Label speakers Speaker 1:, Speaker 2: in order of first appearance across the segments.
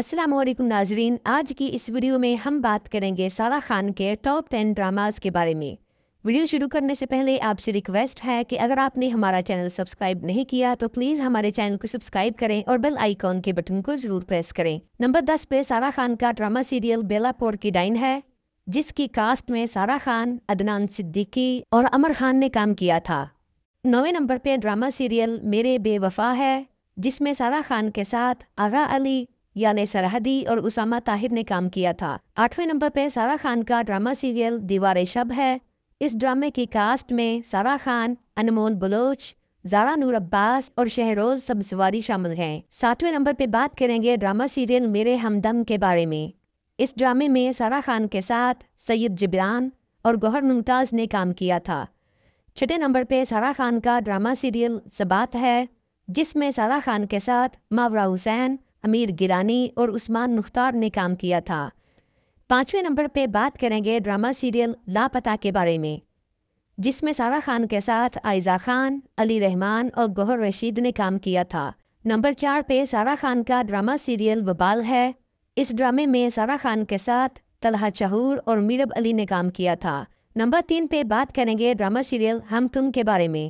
Speaker 1: असलम नाजरीन आज की इस वीडियो में हम बात करेंगे सारा खान के टॉप टेन ड्रामाज के बारे में वीडियो शुरू करने से पहले आपसे रिक्वेस्ट है कि अगर आपने हमारा चैनल सब्सक्राइब नहीं किया तो प्लीज़ हमारे चैनल को सब्सक्राइब करें और बेल आइकॉन के बटन को जरूर प्रेस करें नंबर दस पे सारा खान का ड्रामा सीरियल बेलापोर की डाइन है जिसकी कास्ट में सारा खान अदनान सिद्दीकी और अमर खान ने काम किया था नौवे नंबर पे ड्रामा सीरियल मेरे बेवफा है जिसमें सारा खान के साथ आगा अली यानी सरहदी और उसामा ताहिर ने काम किया था आठवें नंबर पर सारा खान का ड्रामा सीरियल दीवार शब है इस ड्रामे की कास्ट में सारा खान अनमोल बलोच जारा नूर अब्बास और शहरोज सबसवारी शामिल हैं सातवें नंबर पे बात करेंगे ड्रामा सीरियल मेरे हमदम के बारे में इस ड्रामे में सारा खान के साथ सैयद जबरान और गौहर मुमताज ने काम किया था छठे नंबर पे सारा खान का ड्रामा सीरियल सबात है जिसमें सारा खान के साथ मावरा हुसैन अमीर गिरानी और उस्मान मुख्तार ने काम किया था पाँचवें नंबर पे बात करेंगे ड्रामा सीरियल लापता के बारे में जिसमें सारा खान के साथ आयजा खान अली रहमान और गौहर रशीद ने काम किया था नंबर चार पे सारा खान का ड्रामा सीरियल बबाल है इस ड्रामे में सारा खान के साथ तलहा चाहूर और मीरब अली ने काम किया था नंबर तीन पे बात करेंगे ड्रामा सीरियल हम तुम के बारे में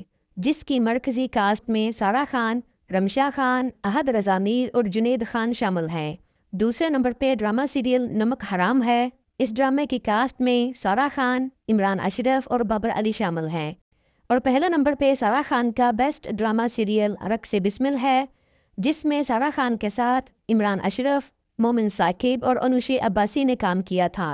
Speaker 1: जिसकी मरकजी कास्ट में सारा खान रमशा खान अहद रजामीर और जुनेद खान शामिल हैं दूसरे नंबर पे ड्रामा सीरियल नमक हराम है इस ड्रामे की कास्ट में सारा खान इमरान अशरफ और बाबर अली शामिल हैं और पहले नंबर पे सारा खान का बेस्ट ड्रामा सीरियल रक से बिस्मिल है जिसमें सारा खान के साथ इमरान अशरफ मोमिन साकिब और अनुषे अब्बासी ने काम किया था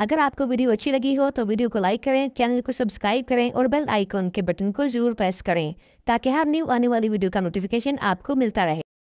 Speaker 1: अगर आपको वीडियो अच्छी लगी हो तो वीडियो को लाइक करें चैनल को सब्सक्राइब करें और बेल आइकॉन के बटन को जरूर प्रेस करें ताकि हर न्यू आने वाली वीडियो का नोटिफिकेशन आपको मिलता रहे